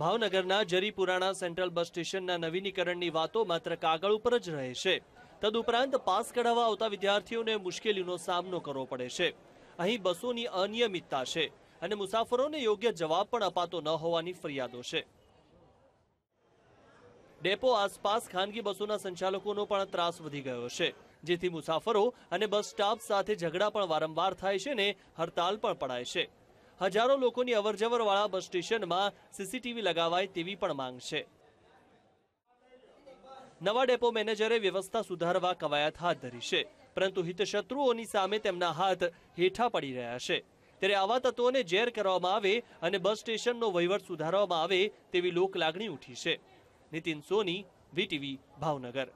ભાવનગરના જરીપુરાણા સેન્ટ્રલ બસ સ્ટેશનના નવીનીકરણની વાતો માત્ર કાગળ ઉપર જ રહે છે તદુપરાંત પાસ કઢાવવા આવતા વિદ્યાર્થીઓને મુશ્કેલીનો સામનો કરવો પડે છે અહીં બસોની અનિયમિતતા છે અને મુસાફરોને યોગ્ય જવાબ પણ અપાતો ન હોવાની ફરિયાદો છે ડેપો આસપાસ ખાનગી બસોના સંચાલકોનો પણ ત્રાસ વધી ગયો છે જેથી મુસાફરો અને બસ સ્ટાફ સાથે ઝઘડા પણ વારંવાર થાય છે ને હડતાલ પણ પડાય છે હજારો લોકોની અવરજવરવાળા બસ સ્ટેશનમાં સીસીટીવી લગાવાય તેવી પણ માંગ છે નવા ડેપો મેનેજરે વ્યવસ્થા સુધારવા કવાયત હાથ ધરી છે પરંતુ હિતશત્રુઓની સામે તેમના હાથ હેઠા પડી રહ્યા છે ત્યારે આવા તત્વોને ઝેર કરવામાં આવે અને બસ સ્ટેશનનો વહીવટ સુધારવામાં આવે તેવી લોક લાગણી ઉઠી છે નીતિન સોની વીટીવી ભાવનગર